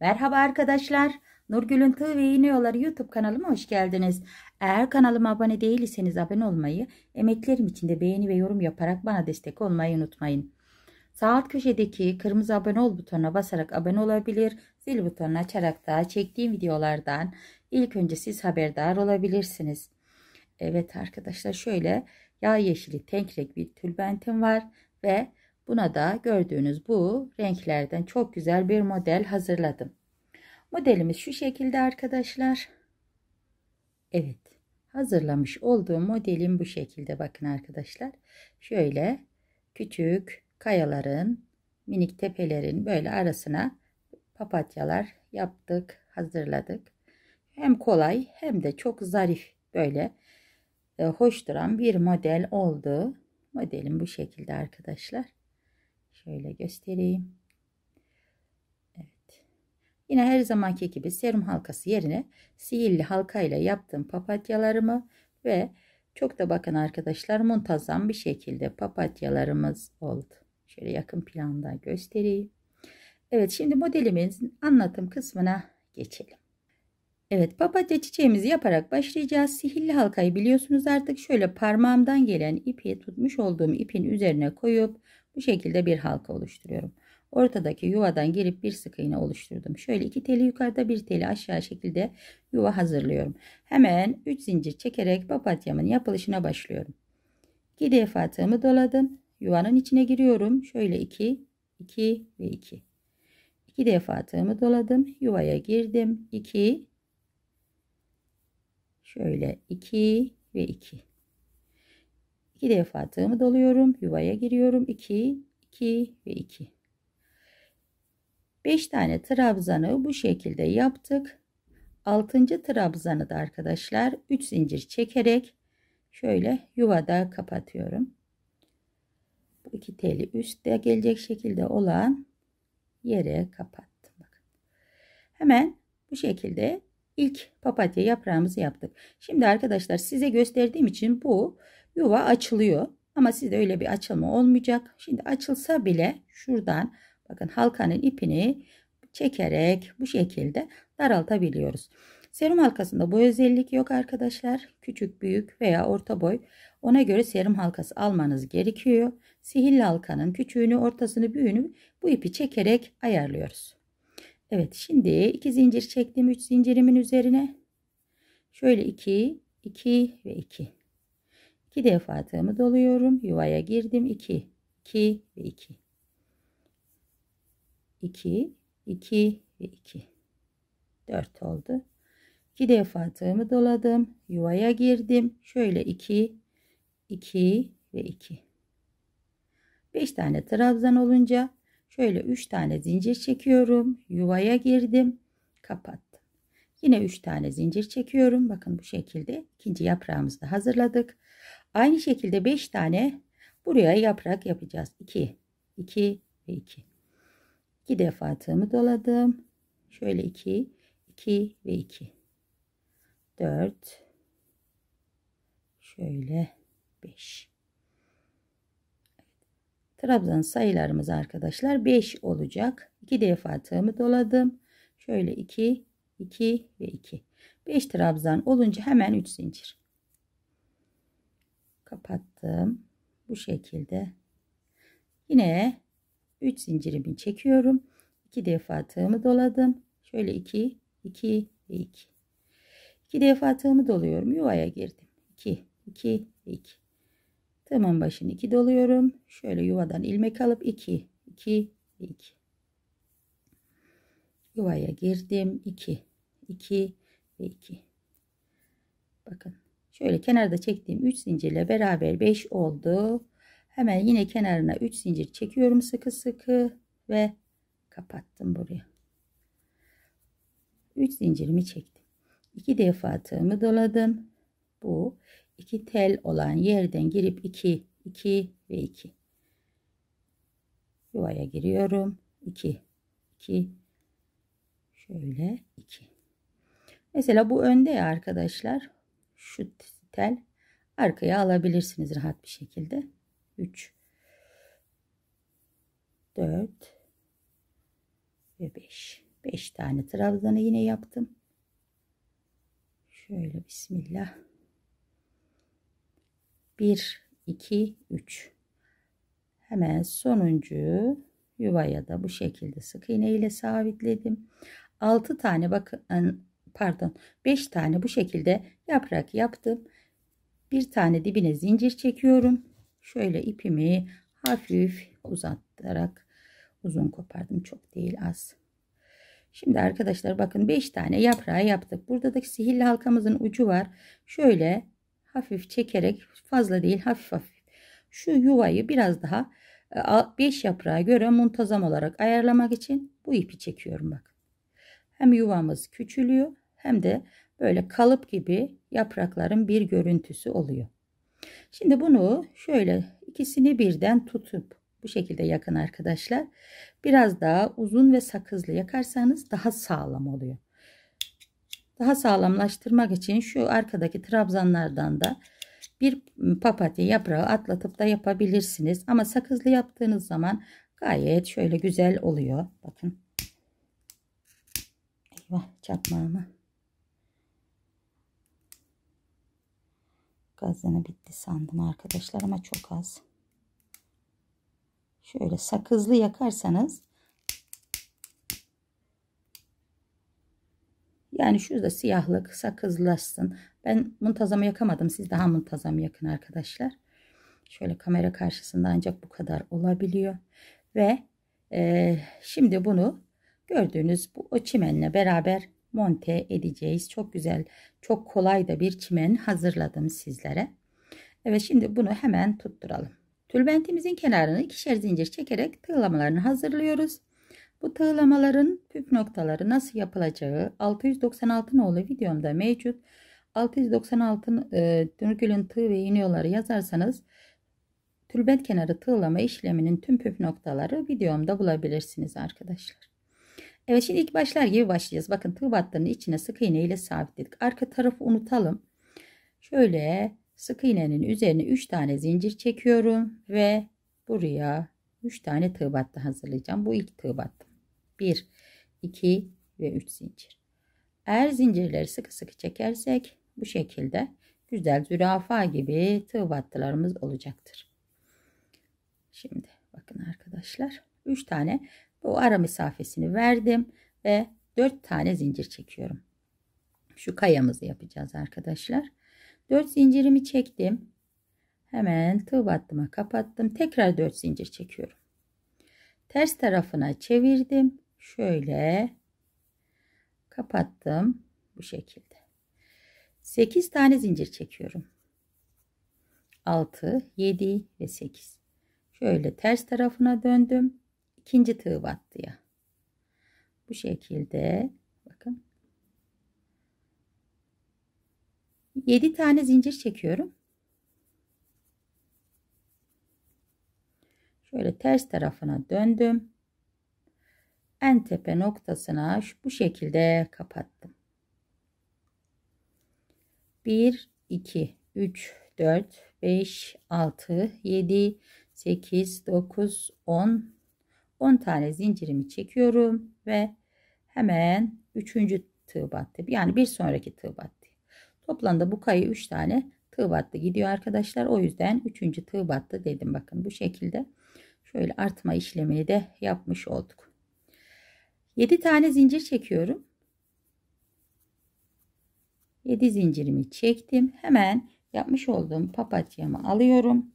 Merhaba arkadaşlar. Nurgül'ün Tığ ve İğne Yolları YouTube kanalıma hoş geldiniz. Eğer kanalıma abone değilseniz abone olmayı, emeklerim için de beğeni ve yorum yaparak bana destek olmayı unutmayın. Sağ alt köşedeki kırmızı abone ol butonuna basarak abone olabilir, zil butonunu açarak da çektiğim videolardan ilk önce siz haberdar olabilirsiniz. Evet arkadaşlar şöyle yağ yeşili tenk renk bir tülbentim var ve Buna da gördüğünüz bu renklerden çok güzel bir model hazırladım. Modelimiz şu şekilde arkadaşlar. Evet hazırlamış olduğum modelim bu şekilde bakın arkadaşlar. Şöyle küçük kayaların minik tepelerin böyle arasına papatyalar yaptık hazırladık. Hem kolay hem de çok zarif böyle e, hoş duran bir model oldu. Modelim bu şekilde arkadaşlar. Şöyle göstereyim. Evet. Yine her zamanki gibi serum halkası yerine sihirli ile yaptığım papatyalarımı ve çok da bakın arkadaşlar muntazam bir şekilde papatyalarımız oldu. Şöyle yakın planda göstereyim. Evet şimdi modelimizin anlatım kısmına geçelim. Evet papatya çiçeğimizi yaparak başlayacağız. Sihirli halkayı biliyorsunuz artık şöyle parmağımdan gelen ipi tutmuş olduğum ipin üzerine koyup bu şekilde bir halka oluşturuyorum. Ortadaki yuvadan girip bir sık iğne oluşturdum. Şöyle iki teli yukarıda bir teli aşağı şekilde yuva hazırlıyorum. Hemen 3 zincir çekerek papatyamın yapılışına başlıyorum. 2 defa tığımı doladım. Yuvanın içine giriyorum. Şöyle 2, 2 ve 2. 2 defa tığımı doladım. Yuvaya girdim. 2, şöyle 2 ve 2. 2 defa tığımı doluyorum. Yuvaya giriyorum. 2, 2 ve 2. 5 tane trabzanı bu şekilde yaptık. 6. trabzanı da arkadaşlar 3 zincir çekerek şöyle yuvada kapatıyorum. Bu iki teli üstte gelecek şekilde olan yere kapattım. Hemen bu şekilde ilk papatya yaprağımızı yaptık. Şimdi arkadaşlar size gösterdiğim için bu yuva açılıyor. Ama sizde öyle bir açılma olmayacak. Şimdi açılsa bile şuradan bakın halkanın ipini çekerek bu şekilde daraltabiliyoruz. Serum halkasında bu özellik yok arkadaşlar. Küçük, büyük veya orta boy. Ona göre serum halkası almanız gerekiyor. Sihirli halkanın küçüğünü, ortasını, büyüğünü bu ipi çekerek ayarlıyoruz. Evet şimdi iki zincir çektim. üç zincirimin üzerine. Şöyle iki, iki ve iki. 2 defa tığımı doluyorum. Yuvaya girdim. 2, 2 ve 2. 2, 2 ve 2. 4 oldu. 2 defa tığımı doladım. Yuvaya girdim. Şöyle 2, 2 ve 2. 5 tane trabzan olunca şöyle 3 tane zincir çekiyorum. Yuvaya girdim. Kapattım. Yine 3 tane zincir çekiyorum. Bakın bu şekilde ikinci yaprağımızı da hazırladık. Aynı şekilde 5 tane buraya yaprak yapacağız. 2, 2 ve 2. 2 defa tığımı doladım. Şöyle 2, 2 ve 2. 4 şöyle 5. Trabzan sayılarımız arkadaşlar 5 olacak. 2 defa tığımı doladım. Şöyle 2, 2 ve 2. 5 trabzan olunca hemen 3 zincir kapattım. Bu şekilde. Yine 3 zincirimi çekiyorum. 2 defa tığımı doladım. Şöyle 2, 2 ve 2. 2 defa tığımı doluyorum. Yuvaya girdim. 2, 2 ve 2. Tığımın başını 2 doluyorum. Şöyle yuvadan ilmek alıp 2, 2 ve 2. Yuvaya girdim. 2, 2 ve 2. Bakın Şöyle kenarda çektiğim 3 zincirle beraber 5 oldu. Hemen yine kenarına 3 zincir çekiyorum sıkı sıkı ve kapattım buraya. 3 zincirimi çektim. 2 defa tığımı doladım. Bu 2 tel olan yerden girip 2, 2 ve 2. Yuvaya giriyorum. 2, 2, şöyle 2. Mesela bu önde ya arkadaşlar şu tel arkaya alabilirsiniz rahat bir şekilde. 3 4 ve 5. 5 tane trabzanı yine yaptım. Şöyle bismillah. 1 2 3 Hemen sonuncu yuvaya da bu şekilde sık iğne ile sabitledim. 6 tane bakın pardon 5 tane bu şekilde yaprak yaptım. Bir tane dibine zincir çekiyorum. Şöyle ipimi hafif uzatarak uzun kopardım. Çok değil az. Şimdi arkadaşlar bakın 5 tane yaprağı yaptık. Buradaki da sihirli halkamızın ucu var. Şöyle hafif çekerek fazla değil hafif hafif. Şu yuvayı biraz daha 5 e, yaprağa göre muntazam olarak ayarlamak için bu ipi çekiyorum bakın. Hem yuvamız küçülüyor hem de böyle kalıp gibi yaprakların bir görüntüsü oluyor. Şimdi bunu şöyle ikisini birden tutup bu şekilde yakın arkadaşlar. Biraz daha uzun ve sakızlı yakarsanız daha sağlam oluyor. Daha sağlamlaştırmak için şu arkadaki trabzanlardan da bir papatya yaprağı atlatıp da yapabilirsiniz. Ama sakızlı yaptığınız zaman gayet şöyle güzel oluyor. Bakın. Eyvah çakmağımı. Gazını bitti sandım arkadaşlar ama çok az. Şöyle sakızlı yakarsanız Yani şurada siyahlık sakızlaşsın. Ben muntazamı yakamadım. Siz daha muntazam yakın arkadaşlar. Şöyle kamera karşısında ancak bu kadar olabiliyor. Ve e, şimdi bunu Gördüğünüz bu o çimenle beraber monte edeceğiz. Çok güzel, çok kolay da bir çimen hazırladım sizlere. Evet şimdi bunu hemen tutturalım. Tülbentimizin kenarını ikişer zincir çekerek tığlamalarını hazırlıyoruz. Bu tığlamaların püf noktaları nasıl yapılacağı 696 nolu videomda mevcut. 696 e, Dürgül'ün tığ ve iğne yolları yazarsanız tülbent kenarı tığlama işleminin tüm püf noktaları videomda bulabilirsiniz arkadaşlar. Evet şimdi ilk başlar gibi başlayacağız. Bakın tığ battığının içine sık iğne ile sabitledik. Arka tarafı unutalım. Şöyle sık iğnenin üzerine 3 tane zincir çekiyorum ve buraya 3 tane tığ battı hazırlayacağım. Bu ilk tığ battı. 1, 2 ve 3 zincir. Eğer zincirleri sıkı sıkı çekersek bu şekilde güzel zürafa gibi tığ battılarımız olacaktır. Şimdi bakın arkadaşlar 3 tane bu ara mesafesini verdim ve 4 tane zincir çekiyorum. Şu kayamızı yapacağız arkadaşlar. 4 zincirimi çektim. Hemen tığ battıma kapattım. Tekrar 4 zincir çekiyorum. Ters tarafına çevirdim. Şöyle kapattım bu şekilde. 8 tane zincir çekiyorum. 6, 7 ve 8. Şöyle ters tarafına döndüm ikinci tığ battıya. Bu şekilde bakın. 7 tane zincir çekiyorum. Şöyle ters tarafına döndüm. En tepe noktasına şu bu şekilde kapattım. 1 2 3 4 5 6 7 8 9 10 10 tane zincirimi çekiyorum ve hemen 3. tığ battı. Yani bir sonraki tığ battı. Toplamda bu kayı 3 tane tığ battı gidiyor arkadaşlar. O yüzden 3. tığ battı dedim. Bakın bu şekilde şöyle artma işlemini de yapmış olduk. 7 tane zincir çekiyorum. 7 zincirimi çektim. Hemen yapmış olduğum papatyamı alıyorum.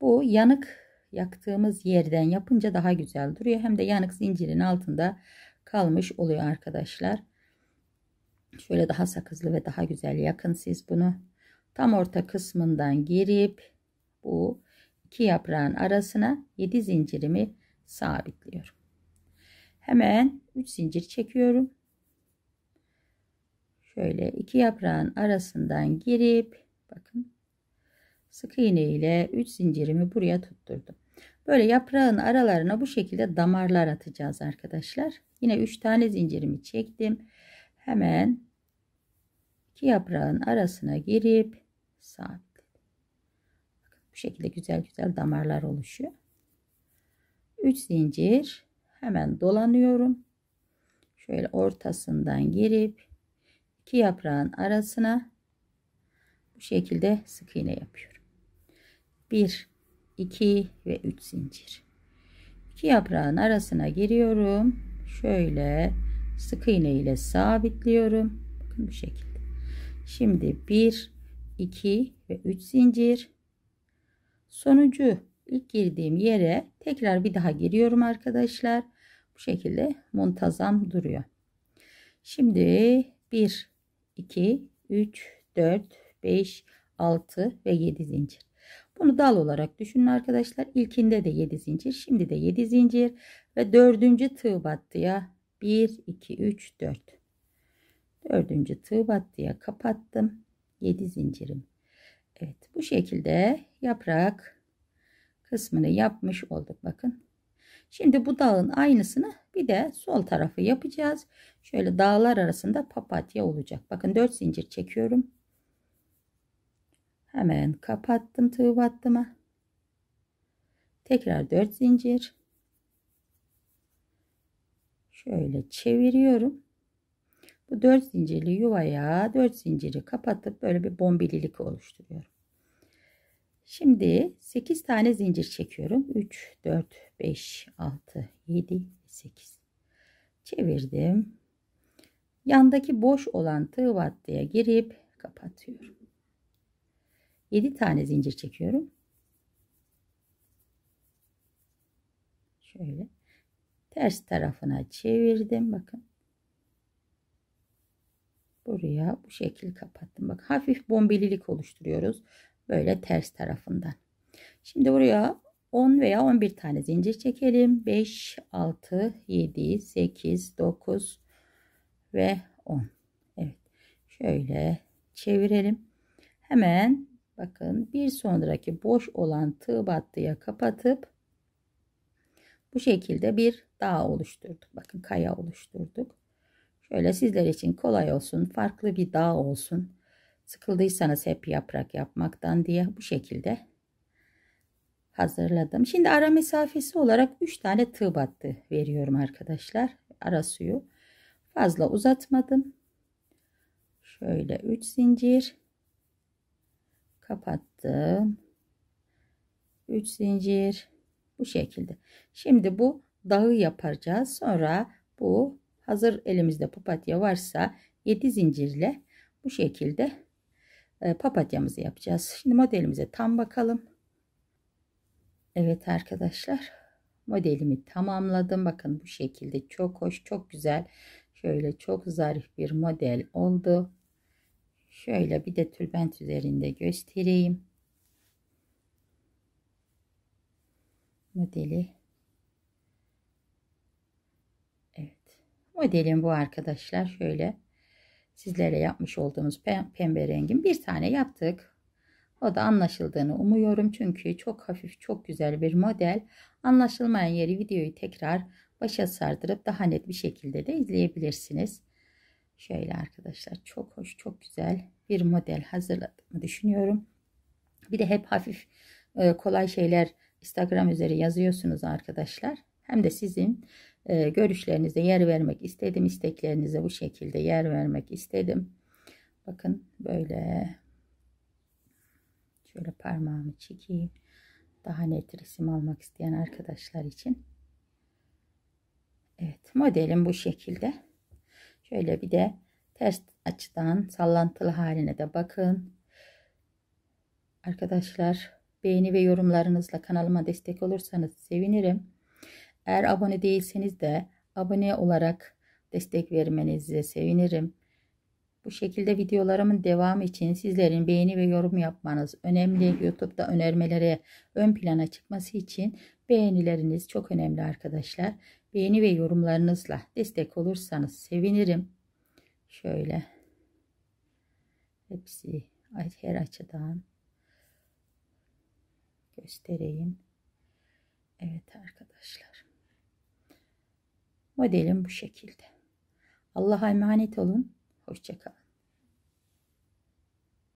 Bu yanık yaktığımız yerden yapınca daha güzel duruyor. Hem de yanık zincirin altında kalmış oluyor arkadaşlar. Şöyle daha sakızlı ve daha güzel yakın siz bunu. Tam orta kısmından girip bu iki yaprağın arasına 7 zincirimi sabitliyorum. Hemen 3 zincir çekiyorum. Şöyle iki yaprağın arasından girip bakın sık iğne ile 3 zincirimi buraya tutturdum. Böyle yaprağın aralarına bu şekilde damarlar atacağız arkadaşlar. Yine 3 tane zincirimi çektim. Hemen iki yaprağın arasına girip sabit. Bu şekilde güzel güzel damarlar oluşuyor. 3 zincir hemen dolanıyorum. Şöyle ortasından girip iki yaprağın arasına bu şekilde sık iğne yapıyorum. 1 2 ve 3 zincir. İki yaprağın arasına giriyorum. Şöyle sık iğne ile sabitliyorum. Bakın bu şekilde. Şimdi 1 2 ve 3 zincir. Sonucu ilk girdiğim yere tekrar bir daha giriyorum arkadaşlar. Bu şekilde muntazam duruyor. Şimdi 1 2 3 4 5 6 ve 7 zincir. Bunu dal olarak düşünün arkadaşlar. İlkinde de 7 zincir, şimdi de 7 zincir ve 4. tığ battıya 1 2 3 4. 4. tığ battıya kapattım. 7 zincirim. Evet, bu şekilde yaprak kısmını yapmış olduk bakın. Şimdi bu dağın aynısını bir de sol tarafı yapacağız. Şöyle dağlar arasında papatya olacak. Bakın 4 zincir çekiyorum. Hemen kapattım tığ battıma. Tekrar 4 zincir. Şöyle çeviriyorum. Bu 4 zincirli yuvaya 4 zinciri kapatıp böyle bir bombililik oluşturuyorum. Şimdi 8 tane zincir çekiyorum. 3, 4, 5, 6, 7, 8. Çevirdim. Yandaki boş olan tığ battıya girip kapatıyorum. 7 tane zincir çekiyorum. Şöyle ters tarafına çevirdim bakın. Buraya bu şekil kapattım. Bak hafif bombelilik oluşturuyoruz. Böyle ters tarafından. Şimdi buraya 10 veya 11 tane zincir çekelim. 5, 6, 7, 8, 9 ve 10. Evet. Şöyle çevirelim. Hemen bakın bir sonraki boş olan tığ battıya kapatıp bu şekilde bir dağ oluşturduk. Bakın kaya oluşturduk. Şöyle sizler için kolay olsun, farklı bir dağ olsun. Sıkıldıysanız hep yaprak yapmaktan diye bu şekilde hazırladım. Şimdi ara mesafesi olarak 3 tane tığ battı veriyorum arkadaşlar. Ara suyu fazla uzatmadım. Şöyle 3 zincir kapattım 3 zincir bu şekilde şimdi bu dağı yapacağız sonra bu hazır elimizde papatya varsa 7 zincirle bu şekilde e, papatyamızı yapacağız şimdi modelimize tam bakalım Evet arkadaşlar modelimi tamamladım bakın bu şekilde çok hoş çok güzel şöyle çok zarif bir model oldu Şöyle bir de tülbent üzerinde göstereyim. Modeli. Evet. Modelim bu arkadaşlar. Şöyle sizlere yapmış olduğumuz pembe rengin bir tane yaptık. O da anlaşıldığını umuyorum. Çünkü çok hafif, çok güzel bir model. Anlaşılmayan yeri videoyu tekrar başa sardırıp daha net bir şekilde de izleyebilirsiniz. Şöyle arkadaşlar çok hoş çok güzel bir model hazırladığımı düşünüyorum. Bir de hep hafif e, kolay şeyler Instagram üzeri yazıyorsunuz arkadaşlar. Hem de sizin e, görüşlerinize yer vermek istedim. isteklerinize bu şekilde yer vermek istedim. Bakın böyle şöyle parmağımı çekeyim. Daha net resim almak isteyen arkadaşlar için. Evet modelim bu şekilde. Şöyle bir de ters açıdan sallantılı haline de bakın. Arkadaşlar beğeni ve yorumlarınızla kanalıma destek olursanız sevinirim. Eğer abone değilseniz de abone olarak destek vermenizi sevinirim. Bu şekilde videolarımın devamı için sizlerin beğeni ve yorum yapmanız önemli. Youtube'da önermelere ön plana çıkması için beğenileriniz çok önemli arkadaşlar beğeni ve yorumlarınızla destek olursanız sevinirim. Şöyle hepsi her açıdan göstereyim. Evet arkadaşlar. Modelim bu şekilde. Allah'a emanet olun. Hoşçakalın.